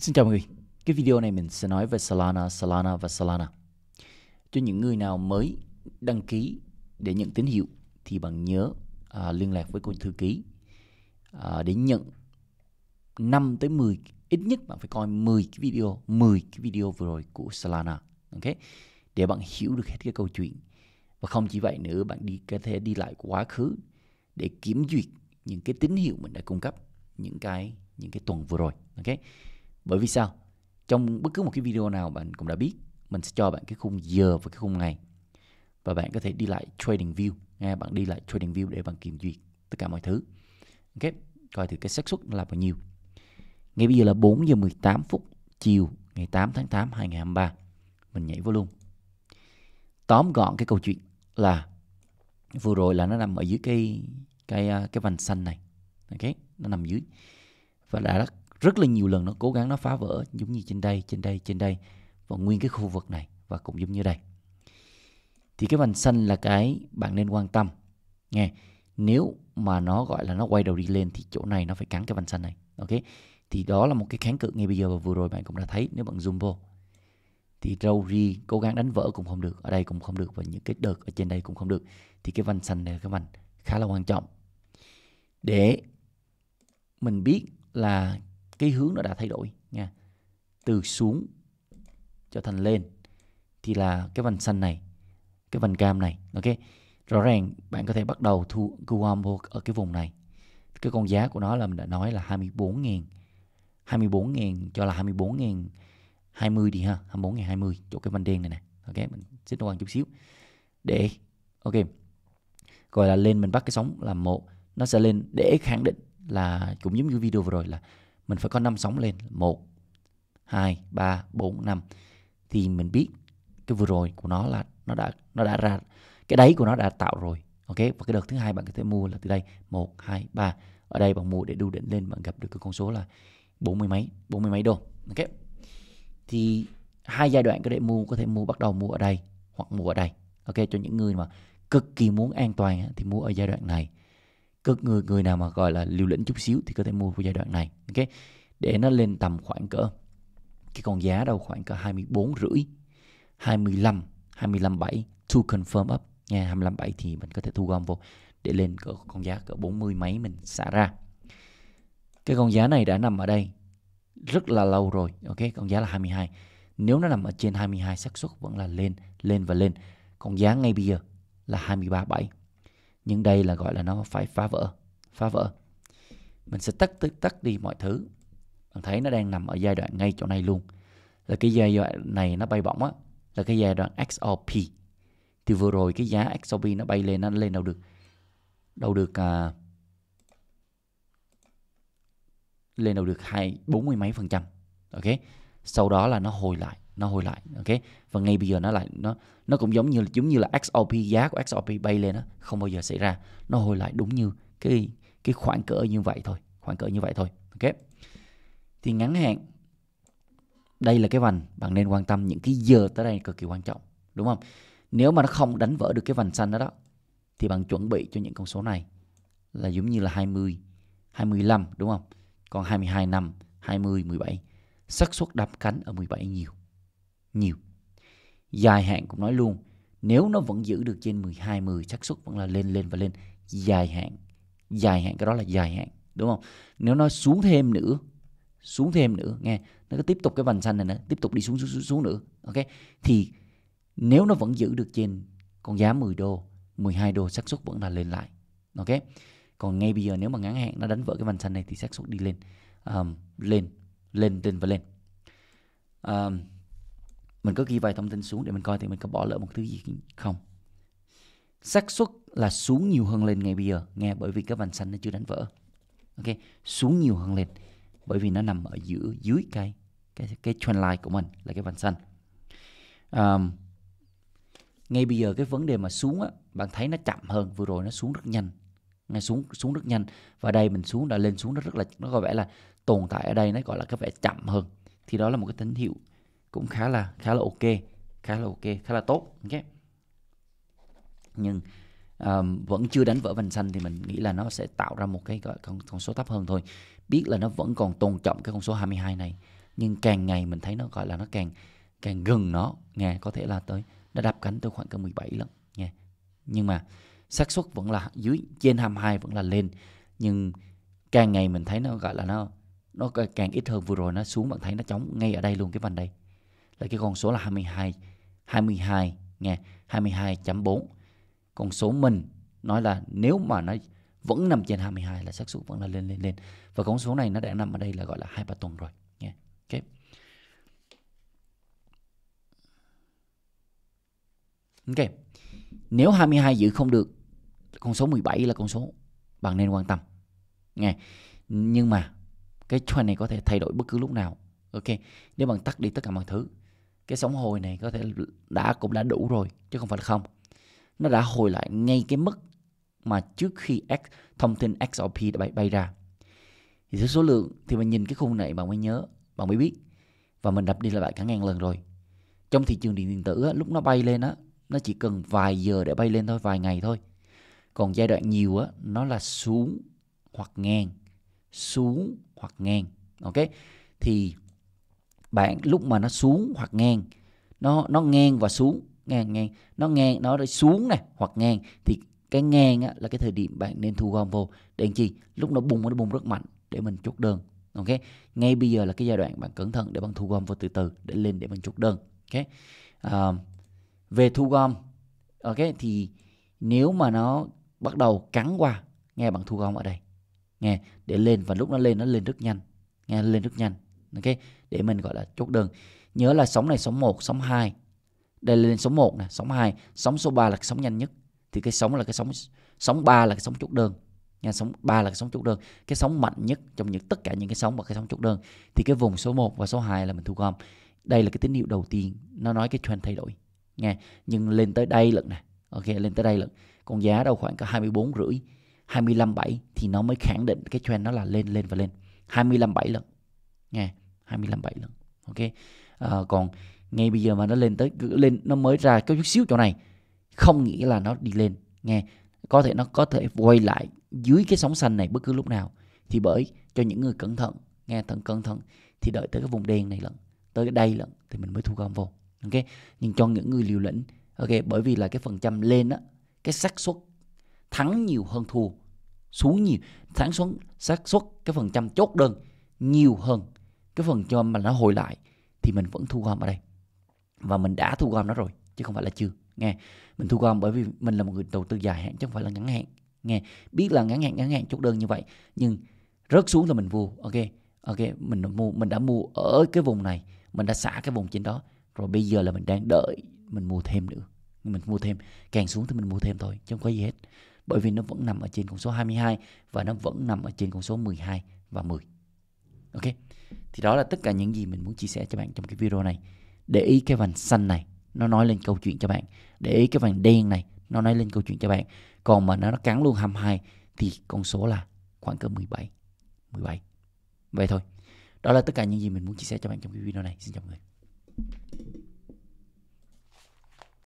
Xin chào mọi người. Cái video này mình sẽ nói về Solana, Solana và Solana. Cho những người nào mới đăng ký để nhận tín hiệu thì bạn nhớ à, liên lạc với cô thư ký à, để nhận 5 tới 10 ít nhất bạn phải coi 10 cái video, 10 cái video vừa rồi của Solana, ok? Để bạn hiểu được hết cái câu chuyện. Và không chỉ vậy nữa, bạn đi có thể đi lại quá khứ để kiểm duyệt những cái tín hiệu mình đã cung cấp những cái những cái tuần vừa rồi, ok? bởi vì sao trong bất cứ một cái video nào bạn cũng đã biết mình sẽ cho bạn cái khung giờ và cái khung ngày và bạn có thể đi lại trading view nghe bạn đi lại trading view để bạn kiểm duyệt tất cả mọi thứ ok coi thử cái xác suất là bao nhiêu ngay bây giờ là 4 giờ 18 phút chiều ngày 8 tháng 8 2023 mình nhảy vô luôn tóm gọn cái câu chuyện là vừa rồi là nó nằm ở dưới cái cái à, cái vành xanh này ok nó nằm dưới và đã rất là nhiều lần nó cố gắng nó phá vỡ giống như trên đây trên đây trên đây và nguyên cái khu vực này và cũng giống như đây thì cái vành xanh là cái bạn nên quan tâm nghe nếu mà nó gọi là nó quay đầu đi lên thì chỗ này nó phải cắn cái vành xanh này ok thì đó là một cái kháng cự ngay bây giờ và vừa rồi bạn cũng đã thấy nếu bạn zoom vô thì Rory cố gắng đánh vỡ cũng không được ở đây cũng không được và những cái đợt ở trên đây cũng không được thì cái vành xanh này là cái vành khá là quan trọng để mình biết là cái hướng nó đã thay đổi nha từ xuống cho thành lên thì là cái vành xanh này cái vành cam này ok rõ ràng bạn có thể bắt đầu thu thu âm vô ở cái vùng này cái con giá của nó là mình đã nói là 24.000 24.000 cho là 24.000 20 đi ha 24.000 20 chỗ cái vành đen này nè ok mình xích qua chút xíu để ok gọi là lên mình bắt cái sóng là một nó sẽ lên để khẳng định là cũng giống như video vừa rồi là mình phải có năm sóng lên một hai ba bốn năm thì mình biết cái vừa rồi của nó là nó đã nó đã ra cái đáy của nó đã tạo rồi ok và cái đợt thứ hai bạn có thể mua là từ đây một hai ba ở đây bạn mua để đu đỉnh lên bạn gặp được cái con số là bốn mươi mấy bốn mươi mấy đô ok thì hai giai đoạn có thể mua có thể mua bắt đầu mua ở đây hoặc mua ở đây ok cho những người mà cực kỳ muốn an toàn thì mua ở giai đoạn này cơ người người nào mà gọi là liều lĩnh chút xíu thì có thể mua vào giai đoạn này ok để nó lên tầm khoảng cỡ cái con giá đâu khoảng cỡ 24 rưỡi 25 25 7 to confirm up nha 25 7 thì mình có thể thu gom vô để lên cỡ con giá cỡ 40 mấy mình xả ra cái con giá này đã nằm ở đây rất là lâu rồi ok con giá là 22 nếu nó nằm ở trên 22 xác suất vẫn là lên lên và lên con giá ngay bây giờ là 23 7 nhưng đây là gọi là nó phải phá vỡ phá vỡ mình sẽ tắt tắt, tắt đi mọi thứ bạn thấy nó đang nằm ở giai đoạn ngay chỗ này luôn là cái giai đoạn này nó bay bổng á là cái giai đoạn XOP thì vừa rồi cái giá XOP nó bay lên nó lên đâu được đâu được à, lên đâu được hai bốn mươi mấy phần trăm ok sau đó là nó hồi lại nó hồi lại ok và ngay bây giờ nó lại nó nó cũng giống như giống như là XOP giá của XOP bay lên đó không bao giờ xảy ra nó hồi lại đúng như cái cái khoảng cỡ như vậy thôi khoảng cỡ như vậy thôi ok thì ngắn hạn đây là cái vành bạn nên quan tâm những cái giờ tới đây cực kỳ quan trọng đúng không nếu mà nó không đánh vỡ được cái vành xanh đó đó thì bạn chuẩn bị cho những con số này là giống như là 20 25 đúng không còn 22 năm 20 17 xác suất đâm cánh ở 17 nhiều. Nhiều. Dài hạn cũng nói luôn, nếu nó vẫn giữ được trên 12 10 xác suất vẫn là lên lên và lên dài hạn. Dài hạn cái đó là dài hạn, đúng không? Nếu nó xuống thêm nữa, xuống thêm nữa nghe, nó cứ tiếp tục cái vành xanh này nữa, tiếp tục đi xuống xuống xuống, xuống nữa, ok? Thì nếu nó vẫn giữ được trên con giá 10 đô, 12 đô xác suất vẫn là lên lại. Ok? Còn ngay bây giờ nếu mà ngắn hạn nó đánh vỡ cái vành xanh này thì xác suất đi lên um, lên lên lên và lên à, mình có ghi vài thông tin xuống để mình coi thì mình có bỏ lỡ một thứ gì không xác suất là xuống nhiều hơn lên ngay bây giờ nghe bởi vì cái vành xanh nó chưa đánh vỡ ok xuống nhiều hơn lên bởi vì nó nằm ở giữa dưới cái cái cái trend line của mình là cái vành xanh um, ngay bây giờ cái vấn đề mà xuống á bạn thấy nó chậm hơn vừa rồi nó xuống rất nhanh ngay xuống xuống rất nhanh và đây mình xuống đã lên xuống nó rất là nó có vẻ là tồn tại ở đây nó gọi là có vẻ chậm hơn thì đó là một cái tín hiệu cũng khá là khá là ok khá là ok khá là tốt ok nhưng um, vẫn chưa đánh vỡ vành xanh thì mình nghĩ là nó sẽ tạo ra một cái gọi con, con số thấp hơn thôi biết là nó vẫn còn tôn trọng cái con số 22 này nhưng càng ngày mình thấy nó gọi là nó càng càng gần nó nghe có thể là tới đã đập cánh tới khoảng cỡ 17 lần nghe nhưng mà xác suất vẫn là dưới trên 22 vẫn là lên nhưng càng ngày mình thấy nó gọi là nó nó càng ít hơn vừa rồi nó xuống bạn thấy nó chống ngay ở đây luôn cái vành đây là cái con số là 22 22 nghe 22.4 con số mình nói là nếu mà nó vẫn nằm trên 22 là xác suất vẫn là lên lên lên và con số này nó đã nằm ở đây là gọi là hai ba tuần rồi nghe okay. ok nếu 22 giữ không được con số 17 là con số bạn nên quan tâm nghe nhưng mà cái trend này có thể thay đổi bất cứ lúc nào ok nếu bạn tắt đi tất cả mọi thứ cái sóng hồi này có thể đã cũng đã đủ rồi chứ không phải là không nó đã hồi lại ngay cái mức mà trước khi X, thông tin XRP đã bay, bay ra thì theo số lượng thì mình nhìn cái khung này bạn mới nhớ bạn mới biết và mình đập đi lại cả ngàn lần rồi trong thị trường điện tử lúc nó bay lên á nó chỉ cần vài giờ để bay lên thôi vài ngày thôi còn giai đoạn nhiều á nó là xuống hoặc ngang xuống hoặc ngang ok thì bạn lúc mà nó xuống hoặc ngang nó nó ngang và xuống ngang ngang nó ngang nó xuống này hoặc ngang thì cái ngang á, là cái thời điểm bạn nên thu gom vô để làm chi lúc nó bùng nó bùng rất mạnh để mình chốt đơn ok ngay bây giờ là cái giai đoạn bạn cẩn thận để bạn thu gom vô từ từ để lên để mình chốt đơn ok à, về thu gom ok thì nếu mà nó bắt đầu cắn qua nghe bạn thu gom ở đây nghe để lên và lúc nó lên nó lên rất nhanh nghe lên rất nhanh ok để mình gọi là chốt đơn nhớ là sóng này sóng 1, sóng 2 đây lên sóng 1 nè sóng 2 sóng số 3 là cái sóng nhanh nhất thì cái sóng là cái sóng sóng 3 là cái sóng chốt đơn nha sóng 3 là cái sóng chốt đơn cái sóng mạnh nhất trong những tất cả những cái sóng và cái sóng chốt đơn thì cái vùng số 1 và số 2 là mình thu gom đây là cái tín hiệu đầu tiên nó nói cái trend thay đổi nghe nhưng lên tới đây lần nè ok lên tới đây lần con giá đâu khoảng cả 24 rưỡi 25-7 thì nó mới khẳng định cái trend nó là lên lên và lên 25-7 lần nghe 25-7 lần ok à, còn ngay bây giờ mà nó lên tới lên nó mới ra cái chút xíu chỗ này không nghĩ là nó đi lên nghe có thể nó có thể quay lại dưới cái sóng xanh này bất cứ lúc nào thì bởi cho những người cẩn thận nghe thận cẩn thận thì đợi tới cái vùng đen này lần tới đây lần thì mình mới thu gom vô ok nhưng cho những người liều lĩnh ok bởi vì là cái phần trăm lên á cái xác suất thắng nhiều hơn thua xuống nhiều thắng xuống xác suất cái phần trăm chốt đơn nhiều hơn cái phần cho mà nó hồi lại thì mình vẫn thu gom ở đây và mình đã thu gom nó rồi chứ không phải là chưa nghe mình thu gom bởi vì mình là một người đầu tư dài hạn chứ không phải là ngắn hạn nghe biết là ngắn hạn ngắn hạn chốt đơn như vậy nhưng rớt xuống là mình mua ok ok mình mua mình đã mua ở cái vùng này mình đã xả cái vùng trên đó rồi bây giờ là mình đang đợi mình mua thêm nữa mình mua thêm càng xuống thì mình mua thêm thôi chứ không có gì hết bởi vì nó vẫn nằm ở trên con số 22 và nó vẫn nằm ở trên con số 12 và 10. Ok. Thì đó là tất cả những gì mình muốn chia sẻ cho bạn trong cái video này. Để ý cái vành xanh này, nó nói lên câu chuyện cho bạn. Để ý cái vành đen này, nó nói lên câu chuyện cho bạn. Còn mà nó, nó cắn luôn 22 thì con số là khoảng cỡ 17. 17. Vậy thôi. Đó là tất cả những gì mình muốn chia sẻ cho bạn trong cái video này. Xin chào mọi người.